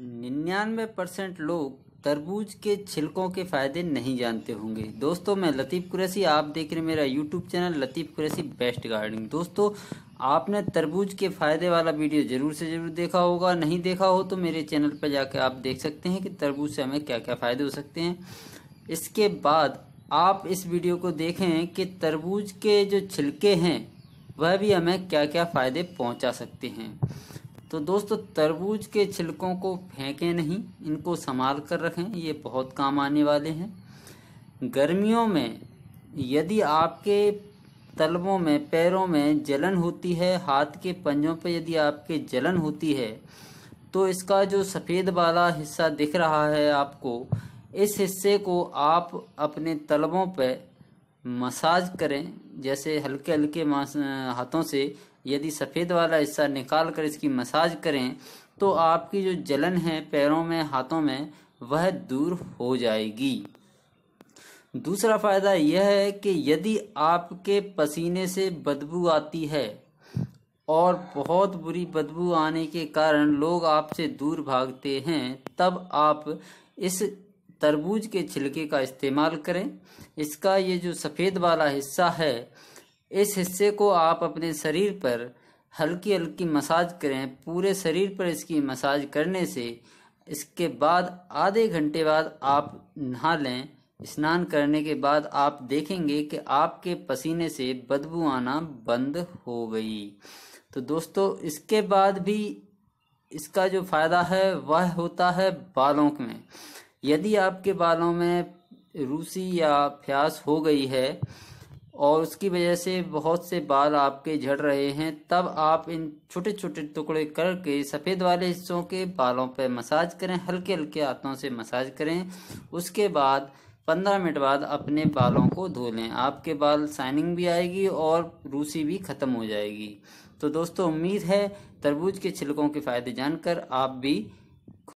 निन्यानवे परसेंट लोग तरबूज के छिलकों के फ़ायदे नहीं जानते होंगे दोस्तों मैं लतीफ़ कुरैसी आप देख रहे हैं मेरा YouTube channel Latif Qureshi best gardening दोस्तों आपने तरबूज के फ़ायदे वाला वीडियो ज़रूर से ज़रूर देखा होगा नहीं देखा हो तो मेरे चैनल पर जाकर आप देख सकते हैं कि तरबूज से हमें क्या क्या फ़ायदे हो सकते हैं इसके बाद आप इस वीडियो को देखें कि तरबूज के जो छिलके हैं वह भी हमें क्या क्या फ़ायदे पहुँचा सकते हैं तो दोस्तों तरबूज के छिलकों को फेंकें नहीं इनको संभाल कर रखें ये बहुत काम आने वाले हैं गर्मियों में यदि आपके तलबों में पैरों में जलन होती है हाथ के पंजों पर यदि आपके जलन होती है तो इसका जो सफ़ेद वाला हिस्सा दिख रहा है आपको इस हिस्से को आप अपने तलबों पर मसाज करें जैसे हल्के हल्के हाथों से यदि सफ़ेद वाला हिस्सा निकाल कर इसकी मसाज करें तो आपकी जो जलन है पैरों में हाथों में वह दूर हो जाएगी दूसरा फ़ायदा यह है कि यदि आपके पसीने से बदबू आती है और बहुत बुरी बदबू आने के कारण लोग आपसे दूर भागते हैं तब आप इस तरबूज के छिलके का इस्तेमाल करें इसका ये जो सफ़ेद वाला हिस्सा है इस हिस्से को आप अपने शरीर पर हल्की हल्की मसाज करें पूरे शरीर पर इसकी मसाज करने से इसके बाद आधे घंटे बाद आप नहा लें स्नान करने के बाद आप देखेंगे कि आपके पसीने से बदबू आना बंद हो गई तो दोस्तों इसके बाद भी इसका जो फ़ायदा है वह होता है बालों में यदि आपके बालों में रूसी या फ्यास हो गई है और उसकी वजह से बहुत से बाल आपके झड़ रहे हैं तब आप इन छोटे छोटे टुकड़े करके सफ़ेद वाले हिस्सों के बालों पर मसाज करें हल्के हल्के हाथों से मसाज करें उसके बाद पंद्रह मिनट बाद अपने बालों को धो लें आपके बाल शाइनिंग भी आएगी और रूसी भी ख़त्म हो जाएगी तो दोस्तों उम्मीद है तरबूज के छिलकों के फ़ायदे जानकर आप भी